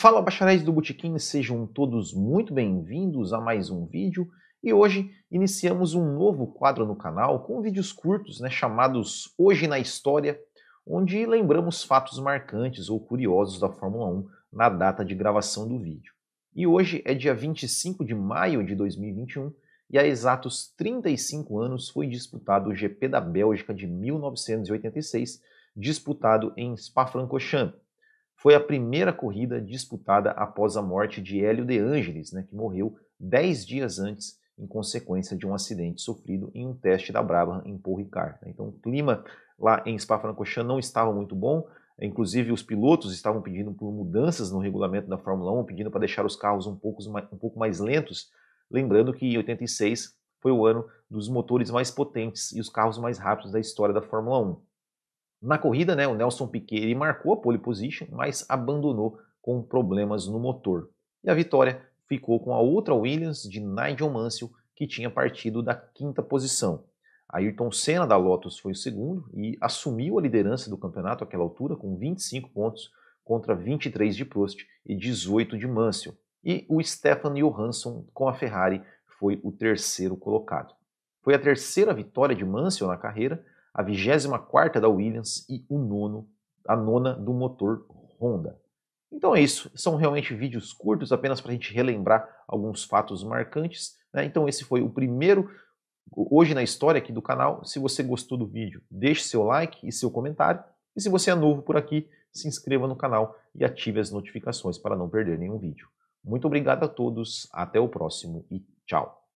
Fala bacharéis do Botequim, sejam todos muito bem-vindos a mais um vídeo e hoje iniciamos um novo quadro no canal com vídeos curtos né, chamados Hoje na História, onde lembramos fatos marcantes ou curiosos da Fórmula 1 na data de gravação do vídeo. E hoje é dia 25 de maio de 2021 e há exatos 35 anos foi disputado o GP da Bélgica de 1986, disputado em Spa-Francorchamps foi a primeira corrida disputada após a morte de Hélio De Angelis, né, que morreu 10 dias antes em consequência de um acidente sofrido em um teste da Brabham em Paul Ricard. Né. Então o clima lá em Spa-Francorchamps não estava muito bom, inclusive os pilotos estavam pedindo por mudanças no regulamento da Fórmula 1, pedindo para deixar os carros um pouco, um pouco mais lentos, lembrando que 86 foi o ano dos motores mais potentes e os carros mais rápidos da história da Fórmula 1. Na corrida, né, o Nelson Piquet ele marcou a pole position, mas abandonou com problemas no motor. E a vitória ficou com a outra Williams de Nigel Mansell, que tinha partido da quinta posição. Ayrton Senna da Lotus foi o segundo e assumiu a liderança do campeonato àquela altura com 25 pontos contra 23 de Prost e 18 de Mansell. E o Stefan Johansson com a Ferrari foi o terceiro colocado. Foi a terceira vitória de Mansell na carreira, a 24 da Williams e o nono, a nona do motor Honda. Então é isso, são realmente vídeos curtos, apenas para a gente relembrar alguns fatos marcantes. Né? Então esse foi o primeiro hoje na história aqui do canal. Se você gostou do vídeo, deixe seu like e seu comentário. E se você é novo por aqui, se inscreva no canal e ative as notificações para não perder nenhum vídeo. Muito obrigado a todos, até o próximo e tchau!